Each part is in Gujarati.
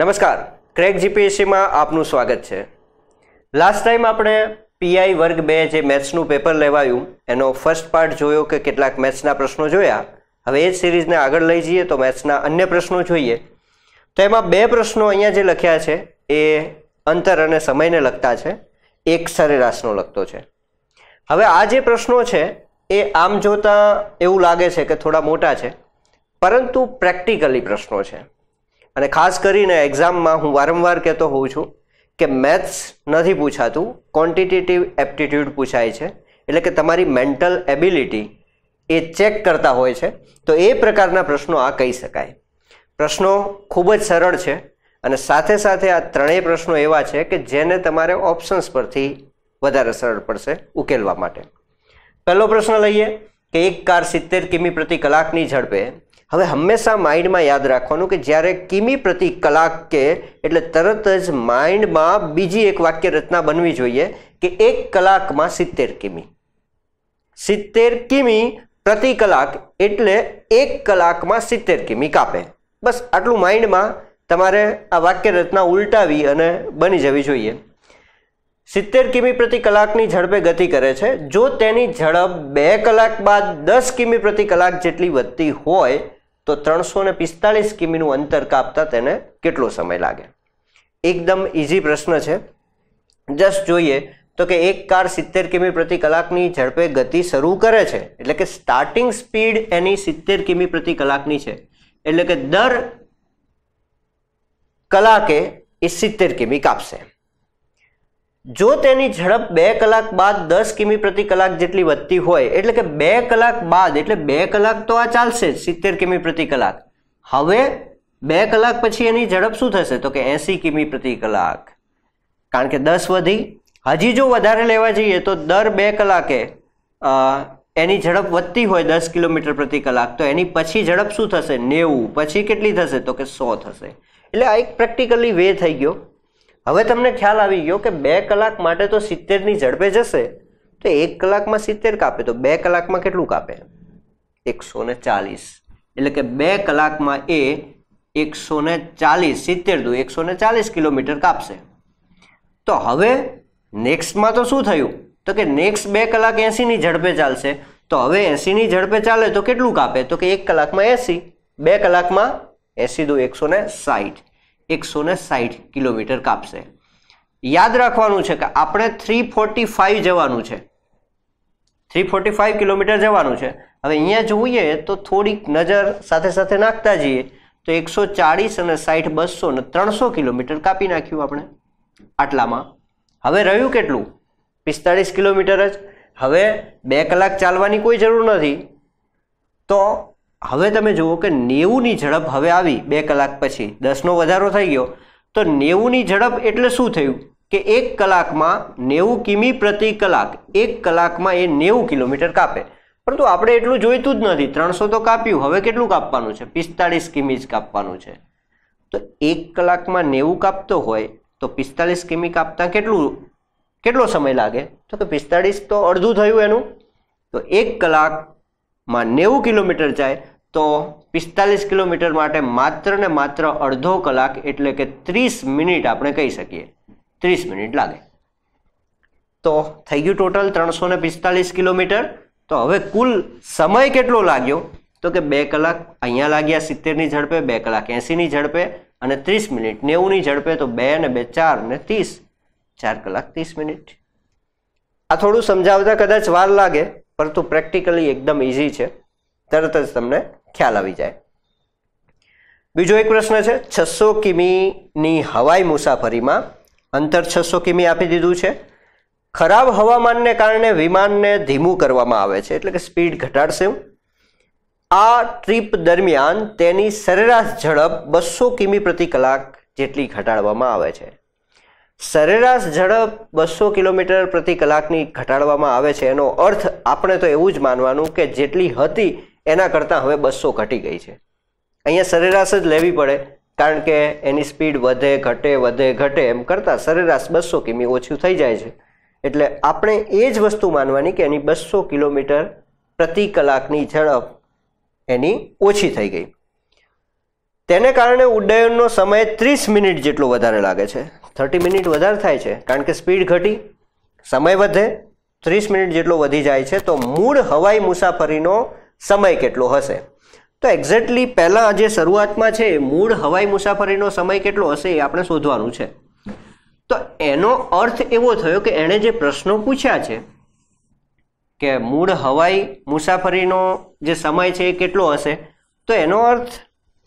નમસ્કાર ક્રેક જીપીએસસીમાં આપનું સ્વાગત છે લાસ્ટ ટાઈમ આપણે પીઆઈ વર્ગ બે જે મેથ્સનું પેપર લેવાયું એનો ફર્સ્ટ પાર્ટ જોયો કે કેટલાક મેથ્સના પ્રશ્નો જોયા હવે એ જ સિરીઝને આગળ લઈ જઈએ તો મેથ્સના અન્ય પ્રશ્નો જોઈએ તો એમાં બે પ્રશ્નો અહીંયા જે લખ્યા છે એ અંતર અને સમયને લગતા છે એક સરેરાશનો લગતો છે હવે આ જે પ્રશ્નો છે એ આમ જોતાં એવું લાગે છે કે થોડા મોટા છે પરંતુ પ્રેક્ટિકલી પ્રશ્નો છે અને ખાસ કરીને એક્ઝામમાં હું વારંવાર કહેતો હોઉં છું કે મેથ્સ નથી પૂછાતું ક્વોન્ટિટેટિવ એપ્ટિટ્યૂડ પૂછાય છે એટલે કે તમારી મેન્ટલ એબિલિટી એ ચેક કરતા હોય છે તો એ પ્રકારના પ્રશ્નો આ કહી શકાય પ્રશ્નો ખૂબ જ સરળ છે અને સાથે સાથે આ ત્રણેય પ્રશ્નો એવા છે કે જેને તમારે ઓપ્શન્સ પરથી વધારે સરળ પડશે ઉકેલવા માટે પહેલો પ્રશ્ન લઈએ કે એક કાર સિત્તેર કિમી પ્રતિ કલાકની ઝડપે હવે હંમેશા માઇન્ડમાં યાદ રાખવાનું કે જ્યારે કિમી પ્રતિ કલાક કે એટલે તરત જ માઇન્ડમાં બીજી એક વાક્ય રચના બનવી જોઈએ કે એક કલાકમાં સિત્તેર કિમી સિત્તેર કિમી પ્રતિ કલાક એટલે એક કલાકમાં સિત્તેર કિમી કાપે બસ આટલું માઇન્ડમાં તમારે આ વાક્ય રચના ઉલટાવી અને બની જવી જોઈએ સિત્તેર કિમી પ્રતિ કલાકની ઝડપે ગતિ કરે છે જો તેની ઝડપ બે કલાક બાદ દસ કિમી પ્રતિ કલાક જેટલી વધતી હોય તો ત્રણસો ને પિસ્તાલીસ કિમીનું અંતર કાપતા તેને કેટલો સમય લાગે એકદમ ઇઝી પ્રશ્ન છે જસ્ટ જોઈએ તો કે એક કાર સિત્તેર કિમી પ્રતિ કલાકની ઝડપે ગતિ શરૂ કરે છે એટલે કે સ્ટાર્ટિંગ સ્પીડ એની સિત્તેર કિમી પ્રતિ કલાકની છે એટલે કે દર કલાકે એ સિત્તેર કિમી કાપશે જો તેની ઝડપ બે કલાક બાદ દસ કિમી પ્રતિ કલાક જેટલી વધતી હોય એટલે કે બે કલાક બાદ એટલે બે કલાક તો આ ચાલશે જ સિત્તેર કિમી પ્રતિ કલાક હવે બે કલાક પછી એની ઝડપ શું થશે તો કે એંસી કિમી પ્રતિ કલાક કારણ કે દસ વધી હજી જો વધારે લેવા જઈએ તો દર બે કલાકે એની ઝડપ વધતી હોય દસ કિલોમીટર પ્રતિ કલાક તો એની પછી ઝડપ શું થશે નેવું પછી કેટલી થશે તો કે સો થશે એટલે આ એક પ્રેક્ટિકલી વે થઈ ગયો હવે તમને ખ્યાલ આવી ગયો કે બે કલાક માટે તો સિત્તેરની ઝડપે જશે તો એક કલાકમાં સિત્તેર કાપે તો બે કલાકમાં કેટલું કાપે એકસો ને ચાલીસ એટલે કે બે કલાકમાં એ એકસો ને ચાલીસ સિત્તેર દુ એકસો ને ચાલીસ કિલોમીટર કાપશે તો હવે નેક્સ્ટમાં તો શું થયું તો કે નેક્સ્ટ બે કલાક એંસીની ઝડપે ચાલશે તો હવે એંસીની ઝડપે ચાલે તો કેટલું કાપે તો કે એક કલાકમાં એંસી બે કલાકમાં એંસી દો એકસો ને સાઠ એકસો ને સાહીઠ કિલોમીટર કાપશે યાદ રાખવાનું છે કે આપણે થ્રી ફોર્ટી ફાઇવ જવાનું છે થ્રી ફોર્ટી ફાઇવ કિલોમીટર જવાનું છે હવે અહીંયા જોઈએ તો થોડીક નજર સાથે સાથે નાખતા જઈએ તો એકસો ચાળીસ અને સાઠ બસો ને ત્રણસો કિલોમીટર કાપી નાખ્યું આપણે આટલામાં હવે રહ્યું કેટલું પિસ્તાળીસ કિલોમીટર જ હવે બે કલાક ચાલવાની કોઈ જરૂર નથી તો હવે તમે જુઓ કે નેવુંની ઝડપ હવે આવી બે કલાક પછી દસનો વધારો થઈ ગયો તો નેવુંની ઝડપ એટલે શું થયું કે એક કલાકમાં નેવું કિમી પ્રતિ કલાક એક કલાકમાં એ નેવું કિલોમીટર કાપે પરંતુ આપણે એટલું જોઈતું જ નથી ત્રણસો તો કાપ્યું હવે કેટલું કાપવાનું છે પિસ્તાળીસ કિમી જ કાપવાનું છે તો એક કલાકમાં નેવું કાપતો હોય તો પિસ્તાળીસ કિમી કાપતા કેટલું કેટલો સમય લાગે તો કે પિસ્તાળીસ તો અડધું થયું એનું તો એક કલાકમાં નેવું કિલોમીટર જાય તો પિસ્તાલીસ કિલોમીટર માટે માત્ર ને માત્ર અડધો કલાક એટલે કે ત્રીસ મિનિટ આપણે કહી શકીએ ત્રીસ મિનિટ લાગે તો થઈ ગયું ટોટલ ત્રણસો ને પિસ્તાલીસ કિલોમીટર તો હવે કુલ સમય કેટલો લાગ્યો તો કે બે કલાક અહીંયા લાગ્યા સિત્તેરની ઝડપે બે કલાક એંસીની ઝડપે અને ત્રીસ મિનિટ નેવુંની ઝડપે તો બે ને બે ચાર ને ત્રીસ ચાર કલાક ત્રીસ મિનિટ આ થોડું સમજાવતા કદાચ વાર લાગે પરંતુ પ્રેક્ટિકલી એકદમ ઇઝી છે તરત જ તમને ખ્યાલ આવી જાય બીજો એક પ્રશ્ન છે છસો કિમીની હવાઈ મુસાફરીમાં અંતર છસો કિમી આપી દીધું છે ખરાબ હવામાનને કારણે વિમાનને ધીમું કરવામાં આવે છે એટલે કે સ્પીડ ઘટાડશે આ ટ્રીપ દરમિયાન તેની સરેરાશ ઝડપ બસો કિમી પ્રતિ કલાક જેટલી ઘટાડવામાં આવે છે સરેરાશ ઝડપ બસો કિલોમીટર પ્રતિ કલાકની ઘટાડવામાં આવે છે એનો અર્થ આપણે તો એવું જ માનવાનું કે જેટલી હતી એના કરતાં હવે બસો ઘટી ગઈ છે અહીંયા સરેરાશ જ લેવી પડે કારણ કે એની સ્પીડ વધે ઘટે વધે ઘટે એમ કરતાં સરેરાશ બસો કિમી ઓછું થઈ જાય છે એટલે આપણે એ જ વસ્તુ માનવાની કે એની બસો કિલોમીટર પ્રતિ કલાકની ઝડપ એની ઓછી થઈ ગઈ તેને કારણે ઉડ્ડયનનો સમય ત્રીસ મિનિટ જેટલો વધારે લાગે છે થર્ટી મિનિટ વધારે થાય છે કારણ કે સ્પીડ ઘટી સમય વધે ત્રીસ મિનિટ જેટલો વધી જાય છે તો મૂળ હવાઈ મુસાફરીનો સમય કેટલો હશે તો એક્ઝેક્ટલી પહેલાં જે શરૂઆતમાં છે મૂળ હવાઈ મુસાફરીનો સમય કેટલો હશે એ આપણે શોધવાનું છે તો એનો અર્થ એવો થયો કે એણે જે પ્રશ્નો પૂછ્યા છે કે મૂળ હવાઈ મુસાફરીનો જે સમય છે એ કેટલો હશે તો એનો અર્થ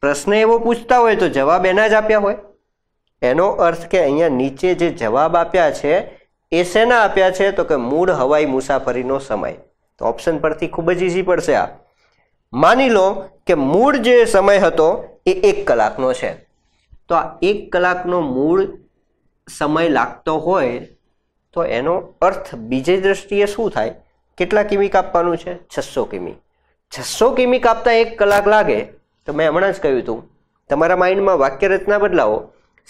પ્રશ્ન એવો પૂછતા હોય તો જવાબ એના જ આપ્યા હોય એનો અર્થ કે અહીંયા નીચે જે જવાબ આપ્યા છે એ શેના આપ્યા છે તો કે મૂળ હવાઈ મુસાફરીનો સમય તો ઓપ્શન પરથી ખૂબ જ ઇઝી પડશે આ માની લો કે મૂળ જે સમય હતો એ એક કલાકનો છે તો આ એક કલાકનો મૂળ સમય લાગતો હોય તો એનો અર્થ બીજી દ્રષ્ટિએ શું થાય કેટલા કિમી કાપવાનું છે છસો કિમી છસો કિમી કાપતા એક કલાક લાગે તો મેં હમણાં જ કહ્યું હતું તમારા માઇન્ડમાં વાક્ય રચના બદલાવો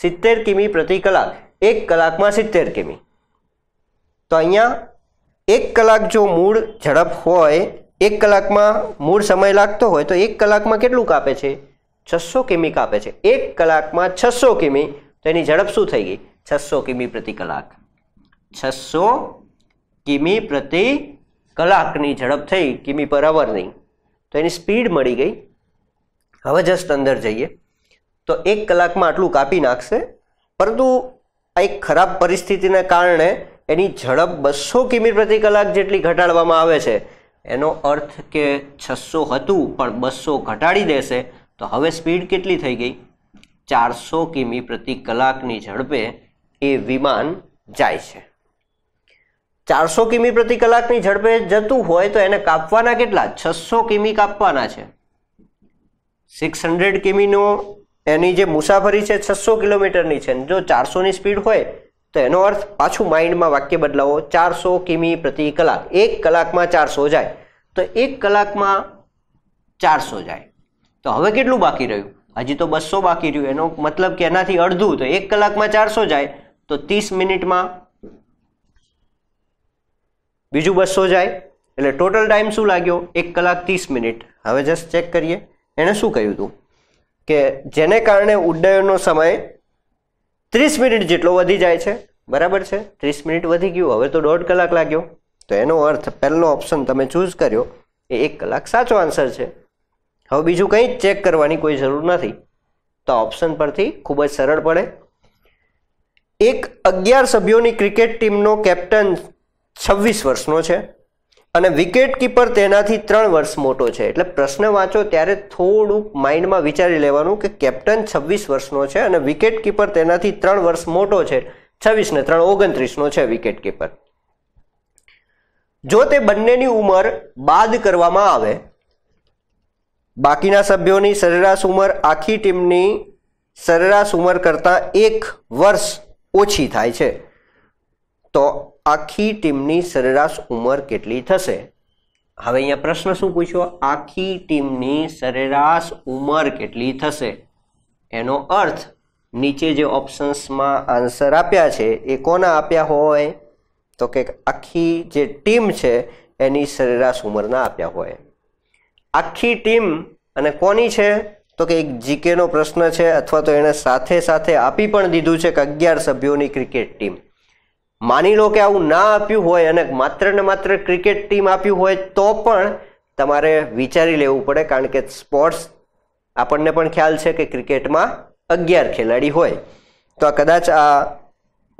સિત્તેર કિમી પ્રતિ કલાક એક કલાકમાં સિત્તેર કિમી તો અહીંયા એક કલાક જો મૂળ ઝડપ હોય એક કલાકમાં મૂળ સમય લાગતો હોય તો એક કલાકમાં કેટલું કાપે છે છસો કિમી કાપે છે એક કલાકમાં છસો કિમી તો એની ઝડપ શું થઈ ગઈ છસો કિમી પ્રતિ કલાક છસો કિમી પ્રતિ કલાકની ઝડપ થઈ કિમી પર અવરની તો એની સ્પીડ મળી ગઈ હવે જસ્ટ અંદર જઈએ તો એક કલાકમાં આટલું કાપી નાખશે પરંતુ આ એક ખરાબ પરિસ્થિતિના કારણે એની ઝડપ બસો કિમી પ્રતિ કલાક જેટલી ઘટાડવામાં આવે છે એનો અર્થ કે છસો હતું પણ બસો ઘટાડી દેશે તો હવે સ્પીડ કેટલી થઈ ગઈ ચારસો કિમી પ્રતિ કલાકની ઝડપે એ વિમાન જાય છે ચારસો કિમી પ્રતિ કલાકની ઝડપે જતું હોય તો એને કાપવાના કેટલા છસો કિમી કાપવાના છે સિક્સ હંડ્રેડ કિમીનો એની જે મુસાફરી છે છસો કિલોમીટરની છે જો ચારસોની સ્પીડ હોય તો એનો અર્થ પાછું માઇન્ડમાં વાક્ય બદલાવો ચારસો કિમી પ્રતિ કલાક એક કલાકમાં ચારસો જાય તો એક કલાકમાં ચારસો જાય તો હવે કેટલું બાકી રહ્યું હજી તો બસો બાકી રહ્યું એનો મતલબ કે એનાથી અડધું તો એક કલાકમાં ચારસો જાય તો ત્રીસ મિનિટમાં બીજું બસો જાય એટલે ટોટલ ટાઈમ શું લાગ્યો એક કલાક ત્રીસ મિનિટ હવે જસ્ટ ચેક કરીએ એણે શું કહ્યું હતું કે જેને કારણે ઉડ્ડયનનો સમય ત્રીસ મિનિટ જેટલો વધી જાય છે બરાબર છે ત્રીસ મિનિટ વધી ગયું હવે તો દોઢ કલાક લાગ્યો તો એનો અર્થ પહેલો ઓપ્શન તમે ચૂઝ કર્યો એ એક કલાક સાચો આન્સર છે હવે બીજું કંઈ ચેક કરવાની કોઈ જરૂર નથી તો ઓપ્શન પરથી ખૂબ જ સરળ પડે એક અગિયાર સભ્યોની ક્રિકેટ ટીમનો કેપ્ટન છવ્વીસ વર્ષનો છે અને વિકેટ કીપર તેનાથી ત્રણ વર્ષ મોટો છે એટલે પ્રશ્ન વાંચો ત્યારે થોડુંક માઇન્ડમાં વિચારી લેવાનું કે કેપ્ટન છવ્વીસ વર્ષનો છે અને વિકેટ કીપર તેનાથી ત્રણ વર્ષ મોટો છે છવ્વીસ ને ત્રણ ઓગણત્રીસનો છે વિકેટ કીપર જો તે બંનેની ઉંમર બાદ કરવામાં આવે બાકીના સભ્યોની સરેરાશ ઉંમર આખી ટીમની સરેરાશ ઉંમર કરતાં એક વર્ષ ઓછી થાય છે તો આખી ટીમની સરેરાશ ઉંમર કેટલી થશે હવે અહીંયા પ્રશ્ન શું પૂછ્યો આખી ટીમની સરેરાશ ઉંમર કેટલી થશે એનો અર્થ નીચે જે ઓપ્શન્સમાં આન્સર આપ્યા છે એ કોના આપ્યા હોય તો કે આખી જે ટીમ છે એની સરેરાશ ઉંમરના આપ્યા હોય આખી ટીમ અને કોની છે તો કે એક જીકેનો પ્રશ્ન છે અથવા તો એણે સાથે સાથે આપી પણ દીધું છે કે અગિયાર સભ્યોની ક્રિકેટ ટીમ માની લો કે આવું ના આપ્યું હોય અને માત્ર ને માત્ર ક્રિકેટ ટીમ આપ્યું હોય તો પણ તમારે વિચારી લેવું પડે કારણ કે સ્પોર્ટ્સ આપણને પણ ખ્યાલ છે કે ક્રિકેટમાં અગિયાર ખેલાડી હોય તો આ કદાચ આ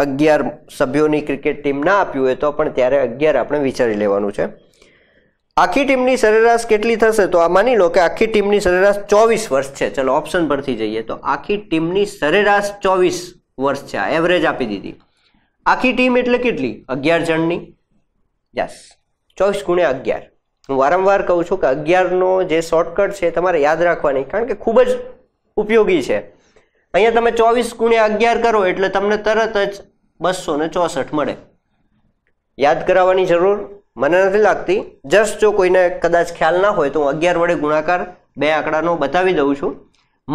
અગિયાર સભ્યોની ક્રિકેટ ટીમ ના આપ્યું હોય તો પણ ત્યારે અગિયાર આપણે વિચારી લેવાનું છે આખી ટીમની સરેરાશ કેટલી થશે તો આ માની લો કે આખી ટીમની સરેરાશ ચોવીસ વર્ષ છે ચલો ઓપ્શન પરથી જઈએ તો આખી ટીમની સરેરાશ ચોવીસ વર્ષ છે આ એવરેજ આપી દીધી આખી ટીમ એટલે કેટલી અગિયાર જણની યસ ચોવીસ ગુણ્યા અગિયાર હું વારંવાર કહું છું કે અગિયારનો જે શોર્ટકટ છે તમારે યાદ રાખવાની કારણ કે ખૂબ જ ઉપયોગી છે અહીંયા તમે ચોવીસ ગુણ્યા અગિયાર કરો એટલે તમને તરત જ બસો ને ચોસઠ મળે યાદ કરાવવાની જરૂર મને નથી લાગતી જસ્ટ જો કોઈને કદાચ ખ્યાલ ના હોય તો હું અગિયાર વડે ગુણાકાર બે આંકડાનો બતાવી દઉં છું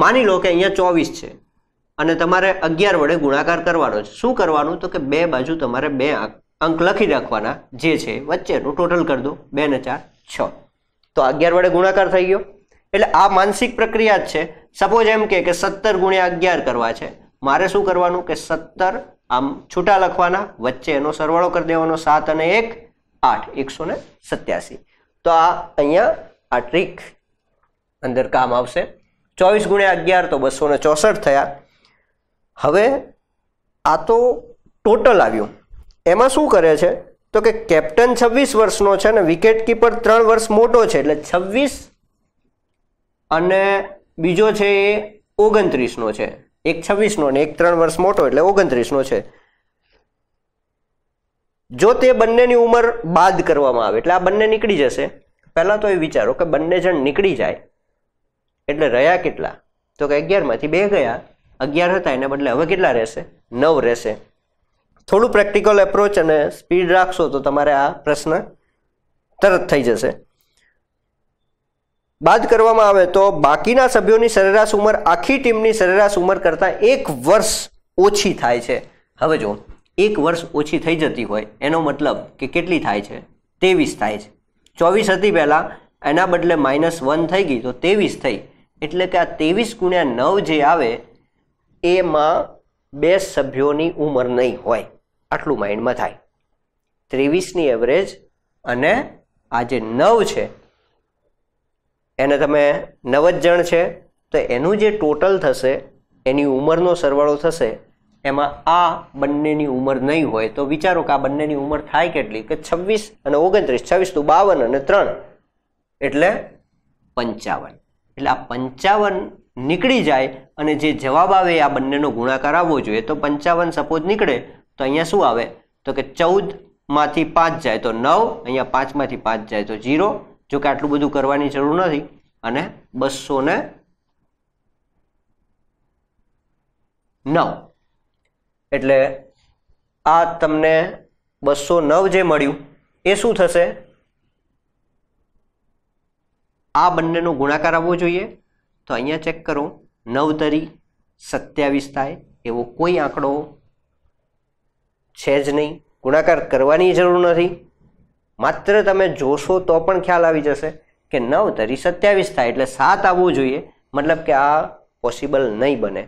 માની લો કે અહીંયા ચોવીસ છે અને તમારે અગિયાર વડે ગુણાકાર કરવાનો છે શું કરવાનું તો કે બે બાજુ તમારે બે અંક લખી રાખવાના જે છે વચ્ચેનું ટોટલ કરી દો બે ને ચાર છ તો અગિયાર વડે ગુણાકાર થઈ ગયો એટલે આ માનસિક પ્રક્રિયા જ છે સપોઝ એમ કે સત્તર ગુણ્યા અગિયાર કરવા છે મારે શું કરવાનું કે સત્તર આમ છૂટા લખવાના વચ્ચે એનો સરવાળો કરી દેવાનો સાત અને એક આઠ એકસો ને સત્યાસી તો આ અહીંયા આ ટ્રીક અંદર કામ આવશે ચોવીસ ગુણ્યા અગિયાર તો બસો ને ચોસઠ થયા હવે આ તો ટોટલ આવ્યું એમાં શું કરે છે તો કે કેપ્ટન છવ્વીસ વર્ષનો છે ને વિકેટ કીપર ત્રણ વર્ષ મોટો છે એટલે છવ્વીસ અને બીજો છે એ ઓગણત્રીસનો છે એક છવ્વીસનો ને એક ત્રણ વર્ષ મોટો એટલે ઓગણત્રીસનો છે જો તે બંનેની ઉંમર બાદ કરવામાં આવે એટલે આ બંને નીકળી જશે પહેલાં તો એ વિચારો કે બંને જણ નીકળી જાય એટલે રહ્યા કેટલા તો કે અગિયારમાંથી બે ગયા અગિયાર હતા એના બદલે હવે કેટલા રહેશે નવ રહેશે થોડું પ્રેક્ટિકલ એપ્રોચ અને સ્પીડ રાખશો તો તમારે આ પ્રશ્ન તરત થઈ જશે બાદ કરવામાં આવે તો બાકીના સભ્યોની સરેરાશ ઉંમર આખી ટીમની સરેરાશ ઉંમર કરતાં એક વર્ષ ઓછી થાય છે હવે જો એક વર્ષ ઓછી થઈ જતી હોય એનો મતલબ કે કેટલી થાય છે ત્રેવીસ થાય છે ચોવીસ હતી પહેલાં એના બદલે માઇનસ વન થઈ ગઈ તો ત્રેવીસ થઈ એટલે કે આ ત્રેવીસ ગુણ્યા નવ જે આવે એમાં બે સભ્યોની ઉંમર નહીં હોય આટલું માઇન્ડમાં થાય ત્રેવીસની એવરેજ અને આ જે નવ છે એને તમે નવ જ જણ છે તો એનું જે ટોટલ થશે એની ઉંમરનો સરવાળો થશે એમાં આ બંનેની ઉંમર નહીં હોય તો વિચારો કે આ બંનેની ઉંમર થાય કેટલી કે છવ્વીસ અને ઓગણત્રીસ છવ્વીસ તો બાવન અને ત્રણ એટલે પંચાવન એટલે આ પંચાવન નીકળી જાય અને જે જવાબ આવે આ બંનેનો ગુણાકાર આવવો જોઈએ તો પંચાવન સપોઝ નીકળે તો અહીંયા શું આવે તો કે ચૌદમાંથી પાંચ જાય તો નવ અહીંયા પાંચમાંથી પાંચ જાય તો ઝીરો જો કે આટલું બધું કરવાની જરૂર નથી અને બસો ને નવ એટલે આ તમને બસો નવ જે મળ્યું એ શું થશે આ બંનેનો ગુણાકાર આવવો જોઈએ તો અહીંયા ચેક કરો નવ તરી સત્યાવીસ થાય એવો કોઈ આંકડો છે જ નહીં ગુણાકાર કરવાની જરૂર નથી માત્ર તમે જોશો તો પણ ખ્યાલ આવી જશે કે નવ તરી સત્યાવીસ થાય એટલે સાત આવવું જોઈએ મતલબ કે આ પોસિબલ નહીં બને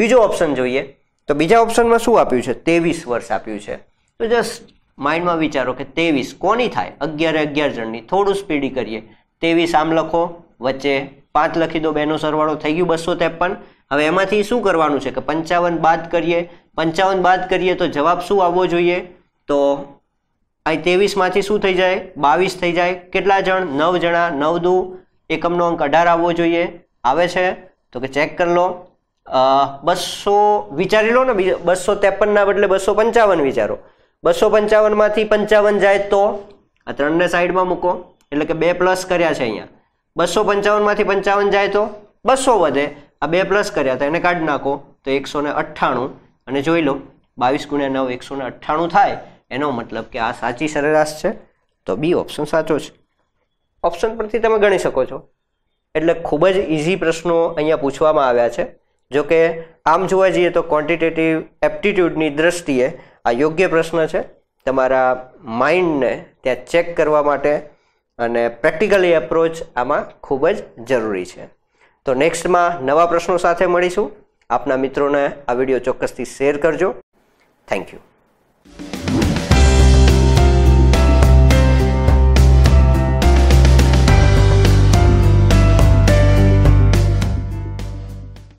બીજો ઓપ્શન જોઈએ તો બીજા ઓપ્શનમાં શું આપ્યું છે ત્રેવીસ વર્ષ આપ્યું છે તો જસ્ટ માઇન્ડમાં વિચારો કે ત્રેવીસ કોની થાય અગિયારે અગિયાર જણની થોડું સ્પીડી કરીએ ત્રેવીસ આમ લખો વચ્ચે પાંચ લખી દો બેનો સરવાળો થઈ ગયું બસો ત્રેપન હવે એમાંથી શું કરવાનું છે કે પંચાવન બાદ કરીએ પંચાવન બાદ કરીએ તો જવાબ શું આવવો જોઈએ તો અહીં તેવીસમાંથી શું થઈ જાય બાવીસ થઈ જાય કેટલા જણ નવ જણા નવ દુ એકમનો અંક અઢાર આવવો જોઈએ આવે છે તો કે ચેક કરી લો બસો વિચારી લો ને બસો ત્રેપનના બદલે બસો પંચાવન વિચારો બસો પંચાવનમાંથી પંચાવન જાય તો આ ત્રણને સાઈડમાં મૂકો એટલે કે બે પ્લસ કર્યા છે અહીંયા બસો પંચાવનમાંથી પંચાવન જાય તો બસો વધે આ બે પ્લસ કર્યા હતા એને કાઢી નાખો તો એકસો ને અઠ્ઠાણું અને જોઈ લો બાવીસ ગુણ્યા નવ એકસો ને અઠ્ઠાણું થાય એનો મતલબ કે આ સાચી સરેરાશ છે તો બી ઓપ્શન સાચો છે ઓપ્શન પરથી તમે ગણી શકો છો એટલે ખૂબ જ ઇઝી પ્રશ્નો અહીંયા પૂછવામાં આવ્યા છે જો કે આમ જોવા જઈએ તો ક્વોન્ટિટેટિવ એપ્ટિટ્યૂડની દ્રષ્ટિએ આ યોગ્ય પ્રશ્ન છે તમારા માઇન્ડને ત્યાં ચેક કરવા માટે અને પ્રેક્ટિકલી એપ્રોચ આમાં ખૂબ જ જરૂરી છે તો નેક્સ્ટમાં નવા પ્રશ્નો સાથે મળીશું આપના મિત્રોને આ વિડીયો ચોક્કસથી શેર કરજો થેન્ક યુ